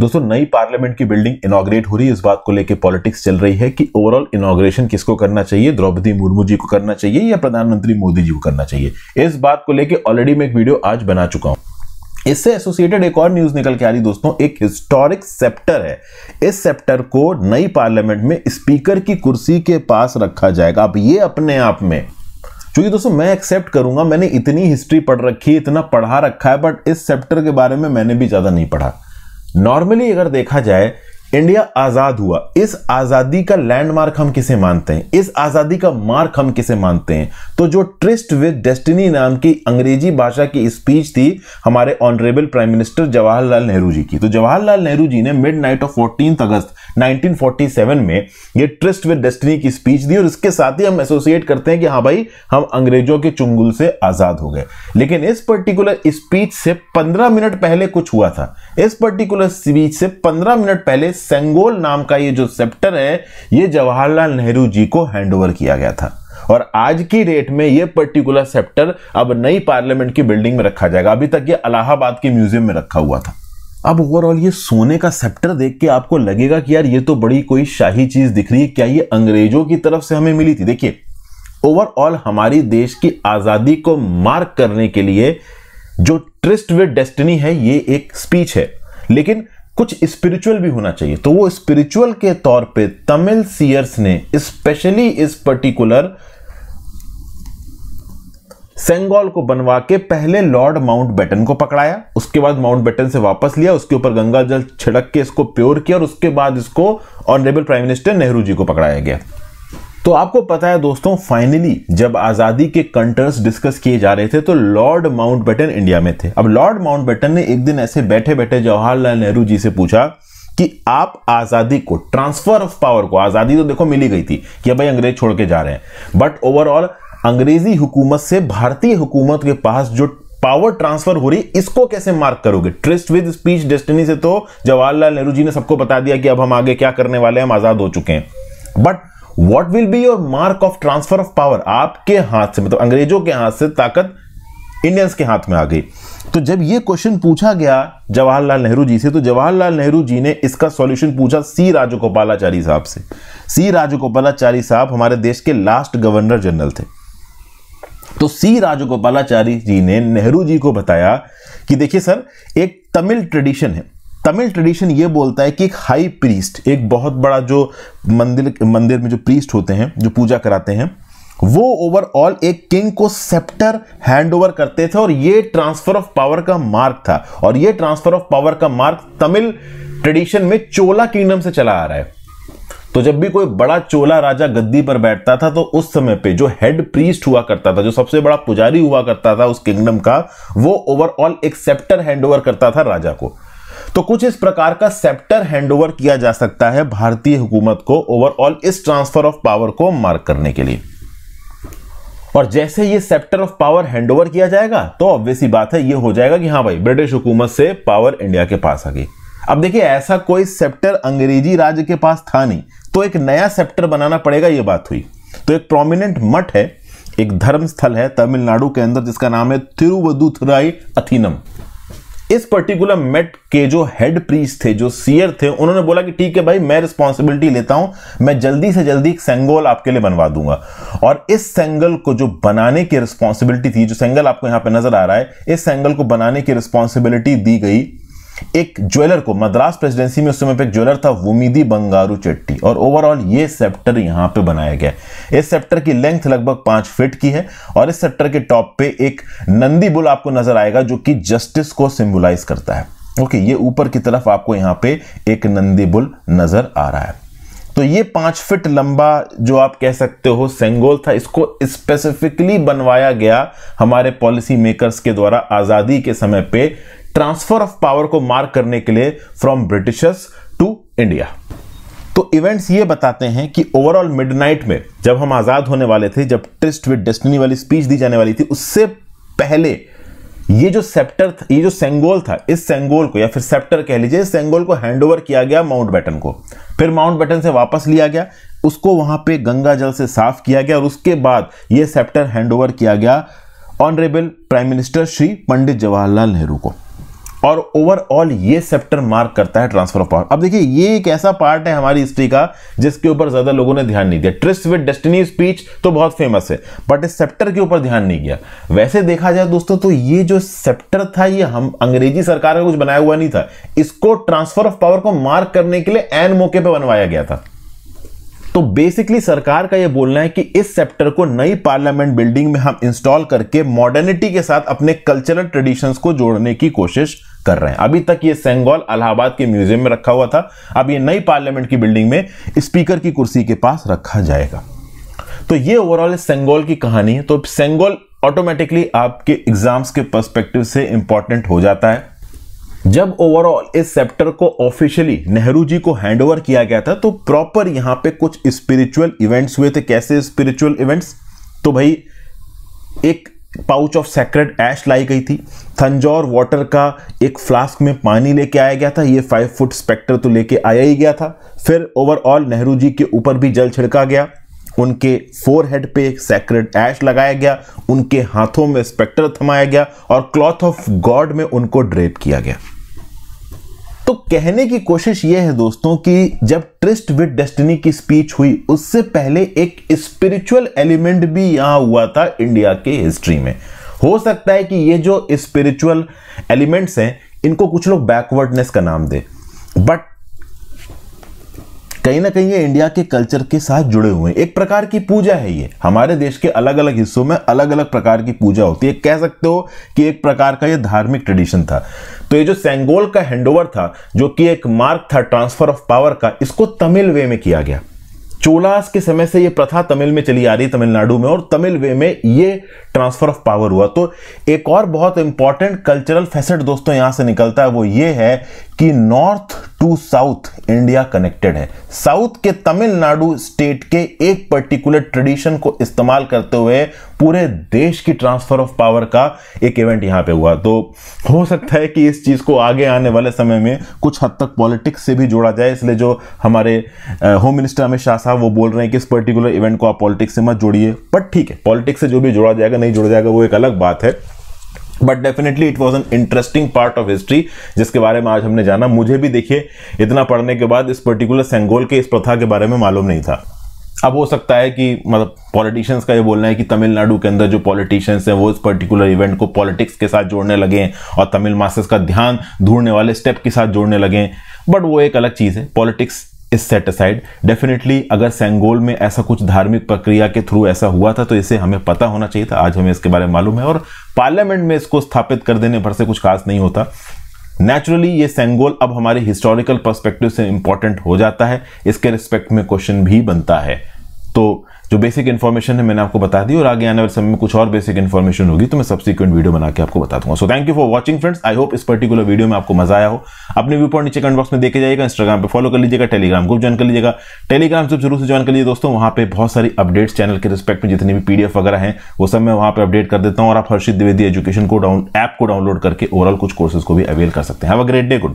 दोस्तों नई पार्लियामेंट की बिल्डिंग इनाग्रेट हो रही है इस बात को लेकर पॉलिटिक्स चल रही है कि ओवरऑल इनाग्रेशन किसको करना चाहिए द्रौपदी मुर्मू जी को करना चाहिए या प्रधानमंत्री मोदी जी को करना चाहिए इस बात को लेकर ऑलरेडी मैं एक वीडियो आज बना चुका हूं इससे एसोसिएटेड एक और न्यूज निकल के आ रही दोस्तों एक हिस्टोरिक सेप्टर है इस सेप्टर को नई पार्लियामेंट में स्पीकर की कुर्सी के पास रखा जाएगा अब ये अपने आप में क्योंकि दोस्तों मैं एक्सेप्ट करूंगा मैंने इतनी हिस्ट्री पढ़ रखी है इतना पढ़ा रखा है बट इस सेप्टर के बारे में मैंने भी ज्यादा नहीं पढ़ा नॉर्मली अगर देखा जाए इंडिया आजाद हुआ इस आजादी का लैंडमार्क हम किसे मानते हैं इस आजादी का मार्क हम किसे मानते हैं तो जो ट्रिस्ट विद डेस्टिनी नाम की अंग्रेजी भाषा की स्पीच थी हमारे honourable prime minister Jawaharlal Nehru ji की तो जवाहरलाल नेहरू जी ने midnight of fourteen August 1947 में ये ट्रिस्ट विद डेस्टिनी की स्पीच दी और इसके साथ ही हम एसोसिएट करते हैं कि हाँ भाई हम अंग्रेजों के चुंगुल से आजाद हो गए लेकिन इस पर्टिकुलर स्पीच से 15 मिनट पहले कुछ हुआ था इस पर्टिकुलर स्पीच से 15 मिनट पहले सेंगोल नाम का ये जो सेप्टर है ये जवाहरलाल नेहरू जी को हैंडओवर किया गया था और आज की रेट में ये पर्टिकुलर सेप्टर अब नई पार्लियामेंट की बिल्डिंग में रखा जाएगा अभी तक ये अलाहाबाद के म्यूजियम में रखा हुआ था अब ओवरऑल ये सोने का सेप्टर देख के आपको लगेगा कि यार ये तो बड़ी कोई शाही चीज दिख रही है क्या ये अंग्रेजों की तरफ से हमें मिली थी देखिए ओवरऑल हमारी देश की आजादी को मार्क करने के लिए जो ट्रिस्ट विद डेस्टिनी है ये एक स्पीच है लेकिन कुछ स्पिरिचुअल भी होना चाहिए तो वो स्पिरिचुअल के तौर पे तमिल सीयर्स ने स्पेशली इस पर्टिकुलर सेंगोल को बनवा के पहले लॉर्ड माउंट बेटन को पकड़ाया उसके बाद माउंट बेटन से वापस लिया उसके ऊपर गंगा जल छिड़क के इसको प्योर किया और उसके बाद इसको honourable prime minister Nehru ji को पकड़ाया गया तो आपको पता है दोस्तों फाइनली जब आजादी के कंटर्स डिस्कस किए जा रहे थे तो लॉर्ड माउंटबेटन इंडिया में थे अब लॉर्ड माउंटबेटन ने एक दिन ऐसे बैठे बैठे जवाहरलाल नेहरू जी से पूछा कि आप आजादी को ट्रांसफर ऑफ पावर को आजादी तो देखो मिली गई थी कि भाई अंग्रेज छोड़ के जा रहे हैं बट ओवरऑल अंग्रेजी हुकूमत से भारतीय हुकूमत के पास जो पावर ट्रांसफर हो रही इसको कैसे मार्क करोगे ट्रिस्ट विद स्पीच डेस्टिनी से तो जवाहरलाल नेहरू जी ने सबको बता दिया कि अब हम आगे क्या करने वाले हैं हम आजाद हो चुके हैं but what will be your mark of transfer of power आपके हाथ से मतलब अंग्रेजों के हाथ से ताकत इंडियंस के हाथ में आ गई तो जब यह क्वेश्चन पूछा गया जवाहरलाल नेहरू जी से तो जवाहरलाल नेहरू जी ने इसका सॉल्यूशन पूछा सी राजगोपालाचारी साहब से सी राजगोपालाचारी साहब हमारे देश के लास्ट गवर्नर जनरल थे तो सी राजगोपालाचारी जी ने नेहरू जी को बताया कि देखिए सर एक तमिल ट्रेडिशन है तमिल ट्रेडिशन ये बोलता है कि एक हाई प्रीस्ट एक बहुत बड़ा जो मंदिर मंदिर में जो प्रीस्ट होते हैं जो पूजा कराते हैं वो ओवरऑल एक किंग को सेप्टर हैंडओवर करते थे और ये ट्रांसफर ऑफ पावर का मार्ग था और ये ट्रांसफर ऑफ पावर का मार्ग तमिल ट्रेडिशन में चोला किंगडम से चला आ रहा है तो जब भी कोई बड़ा चोला राजा गद्दी पर बैठता था तो उस समय पे जो हेड प्रीस्ट हुआ करता था जो सबसे बड़ा पुजारी हुआ करता था उस किंगडम का वो ओवरऑल एक सेप्टर हैंडओवर करता था राजा को तो कुछ इस प्रकार का सेप्टर हैंडओवर किया जा सकता है भारतीय हुकूमत को ओवरऑल इस ट्रांसफर ऑफ पावर को मार्क करने के लिए और जैसे ये सेप्टर ऑफ पावर हैंडओवर किया जाएगा तो ही बात है ये हो जाएगा कि हाँ भाई ब्रिटिश हुकूमत से पावर इंडिया के पास आ गई अब देखिए ऐसा कोई सेप्टर अंग्रेजी राज्य के पास था नहीं तो एक नया सेप्टर बनाना पड़ेगा ये बात हुई तो एक प्रोमिनेंट मठ है एक धर्म स्थल है तमिलनाडु के अंदर जिसका नाम है तिरुवदुथुराई अथीनम इस पर्टिकुलर मेट के जो हेड प्रीस थे जो सीयर थे उन्होंने बोला कि ठीक है भाई मैं रिस्पॉन्सिबिलिटी लेता हूं मैं जल्दी से जल्दी एक सेंगोल आपके लिए बनवा दूंगा और इस सेंगल को जो बनाने की रिस्पॉन्सिबिलिटी थी जो सेंगल आपको यहां पे नजर आ रहा है इस सेंगल को बनाने की रिस्पॉन्सिबिलिटी दी गई एक ज्वेलर को मद्रास प्रेसिडेंसी में उस समय पे एक ज्वेलर था वुमिदी बंगारू चट्टी और ओवरऑल ये सेप्टर यहाँ पे बनाया गया है इस सेप्टर की लेंथ लगभग पाँच फिट की है और इस सेप्टर के टॉप पे एक नंदी बुल आपको नजर आएगा जो कि जस्टिस को सिम्बुलाइज करता है ओके ये ऊपर की तरफ आपको यहाँ पे एक नंदी बुल नजर आ रहा है तो ये पांच फिट लंबा जो आप कह सकते हो सेंगोल था इसको स्पेसिफिकली बनवाया गया हमारे पॉलिसी मेकर्स के द्वारा आज़ादी के समय पे ट्रांसफर ऑफ पावर को मार्क करने के लिए फ्रॉम ब्रिटिशर्स टू इंडिया तो इवेंट्स ये बताते हैं कि ओवरऑल मिडनाइट में जब हम आज़ाद होने वाले थे जब ट्रिस्ट विद डेस्टिनी वाली स्पीच दी जाने वाली थी उससे पहले ये जो सेप्टर था ये जो सेंगोल था इस सेंगोल को या फिर सेप्टर कह लीजिए इस सेंगोल को हैंडओवर किया गया माउंट बैटन को फिर माउंट बैटन से वापस लिया गया उसको वहां पे गंगा जल से साफ किया गया और उसके बाद ये सेप्टर हैंडओवर किया गया honourable prime minister Shri Pandit Jawaharlal Nehru को और ओवरऑल ये सेप्टर मार्क करता है ट्रांसफर ऑफ पावर अब देखिए ये एक ऐसा पार्ट है हमारी हिस्ट्री का जिसके ऊपर ज्यादा लोगों ने ध्यान नहीं दिया ट्रिस्ट विद डेस्टिनी स्पीच तो बहुत फेमस है बट इस सेप्टर के ऊपर ध्यान नहीं गया वैसे देखा जाए दोस्तों तो ये जो सेप्टर था ये हम अंग्रेजी सरकार का कुछ बनाया हुआ नहीं था इसको ट्रांसफर ऑफ पावर को मार्क करने के लिए एन मौके पर बनवाया गया था तो बेसिकली सरकार का यह बोलना है कि इस सेप्टर को नई पार्लियामेंट बिल्डिंग में हम इंस्टॉल करके मॉडर्निटी के साथ अपने कल्चरल ट्रेडिशंस को जोड़ने की कोशिश कर रहे हैं अभी तक ये सेंगोल अलाहाबाद के म्यूजियम में रखा हुआ था अब ये नई पार्लियामेंट की बिल्डिंग में स्पीकर की कुर्सी के पास रखा जाएगा तो ये ओवरऑल सेंगोल की कहानी है तो सेंगोल ऑटोमेटिकली आपके एग्जाम्स के पर्सपेक्टिव से इंपॉर्टेंट हो जाता है जब ओवरऑल इस सेप्टर को ऑफिशियली नेहरू जी को हैंडओवर किया गया था तो प्रॉपर यहां पे कुछ स्पिरिचुअल इवेंट्स हुए थे कैसे स्पिरिचुअल इवेंट्स तो भाई एक पाउच ऑफ सेक्रेट ऐश लाई गई थी थंजौर वाटर का एक फ्लास्क में पानी लेके आया गया था ये फाइव फुट स्पेक्टर तो लेके आया ही गया था फिर ओवरऑल नेहरू जी के ऊपर भी जल छिड़का गया उनके फोर हेड पे एक सेक्रेट ऐश लगाया गया उनके हाथों में स्पेक्टर थमाया गया और क्लॉथ ऑफ गॉड में उनको ड्रेप किया गया तो कहने की कोशिश यह है दोस्तों कि जब ट्रिस्ट विद डेस्टिनी की स्पीच हुई उससे पहले एक स्पिरिचुअल एलिमेंट भी यहां हुआ था इंडिया के हिस्ट्री में हो सकता है कि ये जो स्पिरिचुअल एलिमेंट्स हैं इनको कुछ लोग बैकवर्डनेस का नाम दे बट कहीं ना कहीं ये इंडिया के कल्चर के साथ जुड़े हुए हैं एक प्रकार की पूजा है ये हमारे देश के अलग अलग हिस्सों में अलग अलग प्रकार की पूजा होती है कह सकते हो कि एक प्रकार का ये धार्मिक ट्रेडिशन था तो ये जो सेंगोल का हैंडओवर था जो कि एक मार्ग था ट्रांसफर ऑफ पावर का इसको तमिल वे में किया गया चोलास के समय से ये प्रथा तमिल में चली आ रही तमिलनाडु में और तमिल वे में ये ट्रांसफर ऑफ पावर हुआ तो एक और बहुत इंपॉर्टेंट कल्चरल फैसेट दोस्तों यहां से निकलता है वो ये है कि north to south India connected है साउथ के तमिलनाडु स्टेट के एक पर्टिकुलर ट्रेडिशन को इस्तेमाल करते हुए पूरे देश की ट्रांसफर ऑफ पावर का एक इवेंट यहां पे हुआ तो हो सकता है कि इस चीज़ को आगे आने वाले समय में कुछ हद तक पॉलिटिक्स से भी जोड़ा जाए इसलिए जो हमारे होम मिनिस्टर अमित शाह साहब वो बोल रहे हैं कि इस पर्टिकुलर इवेंट को आप पॉलिटिक्स से मत जोड़िए बट ठीक है पॉलिटिक्स से जो भी जोड़ा जाएगा नहीं जोड़ा जाएगा वो एक अलग बात है but definitely it was an interesting part of history जिसके बारे में आज हमने जाना मुझे भी देखिए इतना पढ़ने के बाद इस पर्टिकुलर सेंगोल के इस प्रथा के बारे में मालूम नहीं था अब हो सकता है कि मतलब पॉलिटिशियंस का ये बोलना है कि तमिलनाडु के अंदर जो पॉलिटिशियंस हैं वो इस पर्टिकुलर इवेंट को पॉलिटिक्स के साथ जोड़ने लगे हैं और तमिल मासेस का ध्यान ढूंढने वाले स्टेप के साथ जोड़ने लगे हैं बट वो एक अलग चीज़ है politics is set aside definitely अगर सेंगोल में ऐसा कुछ धार्मिक प्रक्रिया के थ्रू ऐसा हुआ था तो इसे हमें पता होना चाहिए था आज हमें इसके बारे में मालूम है और पार्लियामेंट में इसको स्थापित कर देने भर से कुछ खास नहीं होता नेचुरली ये सेंगोल अब हमारे हिस्टोरिकल परस्पेक्टिव से इंपॉर्टेंट हो जाता है इसके रिस्पेक्ट में क्वेश्चन भी बनता है तो जो बेसिक इन्फॉर्मेशन है मैंने आपको बता दी और आगे आने वाले समय में कुछ और बेसिक इन्फॉर्मेशन होगी तो मैं सब्सिक्वेंट वीडियो बना के आपको बता दूंगा so thank you for watching friends I hope इस पर्टिकुलर वीडियो में आपको मजा आया हो अपने व्यू पॉइंट नीचे कमेंट बॉक्स में देखे जाएगा इंस्टाग्राम पर फॉलो कर लीजिएगा टेलीग्राम ग्रुप ज्वाइन कर लीजिएगा टेलीग्राम से जरूर से ज्वाइन कर लीजिए दोस्तों वहाँ पर बहुत सारी अपडेट्स चैनल के रिस्पेक्ट में जितनी भी पीडीएफ वगैरह हैं वो सब मैं वहाँ पर अपडेट कर देता हूँ और आप हर्षित द्विवेदी एजुकेशन को डाउन ऐप को डाउनलोड करके ओवरऑल कुछ कोर्सेज को भी अवेल कर सकते हैं have a great day good